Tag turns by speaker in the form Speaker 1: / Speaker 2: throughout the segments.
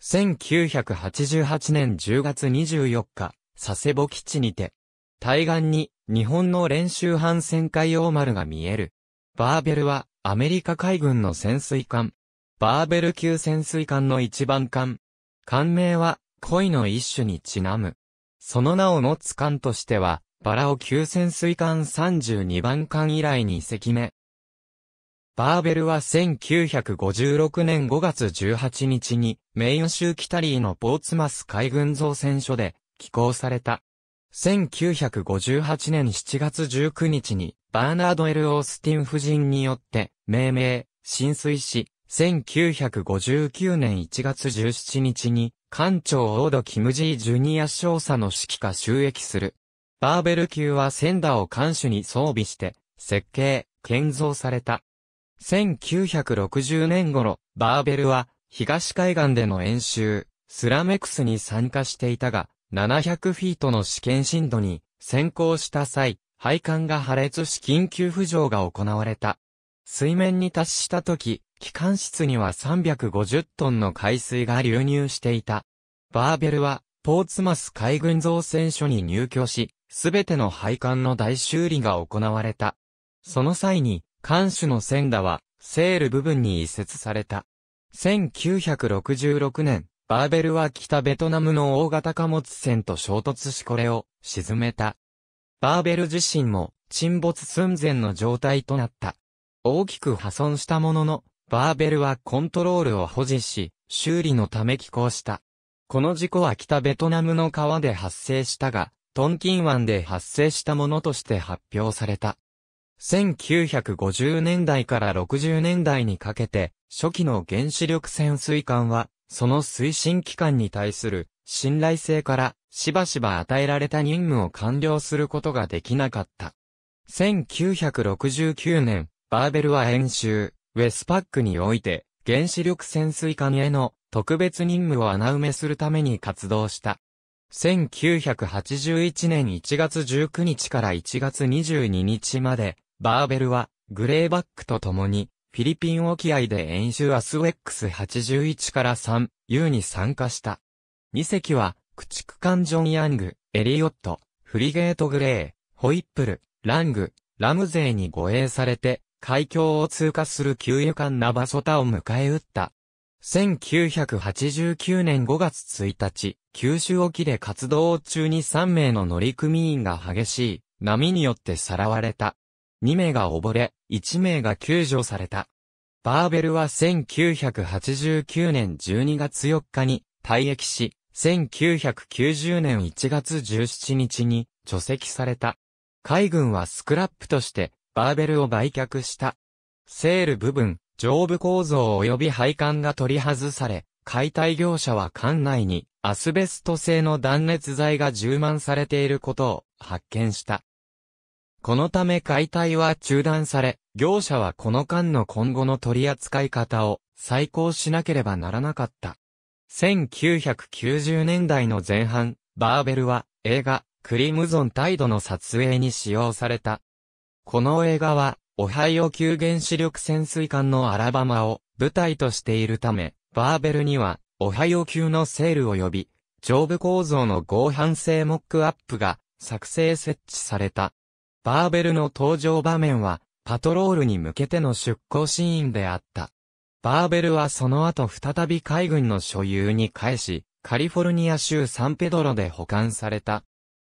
Speaker 1: 1988年10月24日、佐世保基地にて、対岸に日本の練習艦船海王丸が見える。バーベルはアメリカ海軍の潜水艦。バーベル級潜水艦の一番艦。艦名は恋の一種にちなむ。その名を持つ艦としては、バラオ級潜水艦32番艦以来に隻目。バーベルは1956年5月18日に、メイン州キタリーのポーツマス海軍造船所で、寄港された。1958年7月19日に、バーナード・エル・オースティン夫人によって、命名、浸水し、1959年1月17日に、艦長オード・キム・ジー・ジュニア少佐の指揮下収益する。バーベル級はセンダーを艦首に装備して、設計、建造された。1960年頃、バーベルは、東海岸での演習、スラメクスに参加していたが、700フィートの試験深度に、先行した際、配管が破裂し緊急浮上が行われた。水面に達した時、機関室には350トンの海水が流入していた。バーベルは、ポーツマス海軍造船所に入居し、すべての配管の大修理が行われた。その際に、艦首の線打は、セール部分に移設された。1966年、バーベルは北ベトナムの大型貨物船と衝突しこれを沈めた。バーベル自身も沈没寸前の状態となった。大きく破損したものの、バーベルはコントロールを保持し、修理のため寄港した。この事故は北ベトナムの川で発生したが、トンキン湾で発生したものとして発表された。1950年代から60年代にかけて、初期の原子力潜水艦は、その推進機関に対する信頼性から、しばしば与えられた任務を完了することができなかった。1969年、バーベルは演習、ウェスパックにおいて、原子力潜水艦への特別任務を穴埋めするために活動した。1981年1月19日から1月22日まで、バーベルは、グレーバックと共に、フィリピン沖合で演習アスウェックス81から 3U に参加した。2隻は、駆逐艦ジョン・ヤング、エリオット、フリゲート・グレー、ホイップル、ラング、ラムゼーに護衛されて、海峡を通過する給油艦ナバソタを迎え撃った。1989年5月1日、九州沖で活動中に3名の乗組員が激しい波によってさらわれた。2名が溺れ、1名が救助された。バーベルは1989年12月4日に退役し、1990年1月17日に除籍された。海軍はスクラップとしてバーベルを売却した。セール部分、上部構造及び配管が取り外され、解体業者は艦内にアスベスト製の断熱材が充満されていることを発見した。このため解体は中断され、業者はこの間の今後の取り扱い方を再考しなければならなかった。1990年代の前半、バーベルは映画、クリムゾン態度の撮影に使用された。この映画は、オハイオ級原子力潜水艦のアラバマを舞台としているため、バーベルには、オハイオ級のセール及び、上部構造の合板性モックアップが作成設置された。バーベルの登場場面は、パトロールに向けての出航シーンであった。バーベルはその後再び海軍の所有に返し、カリフォルニア州サンペドロで保管された。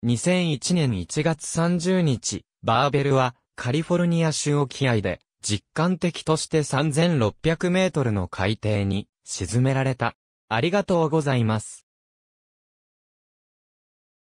Speaker 1: 2001年1月30日、バーベルはカリフォルニア州沖合で実感的として3600メートルの海底に沈められた。ありがとうございます。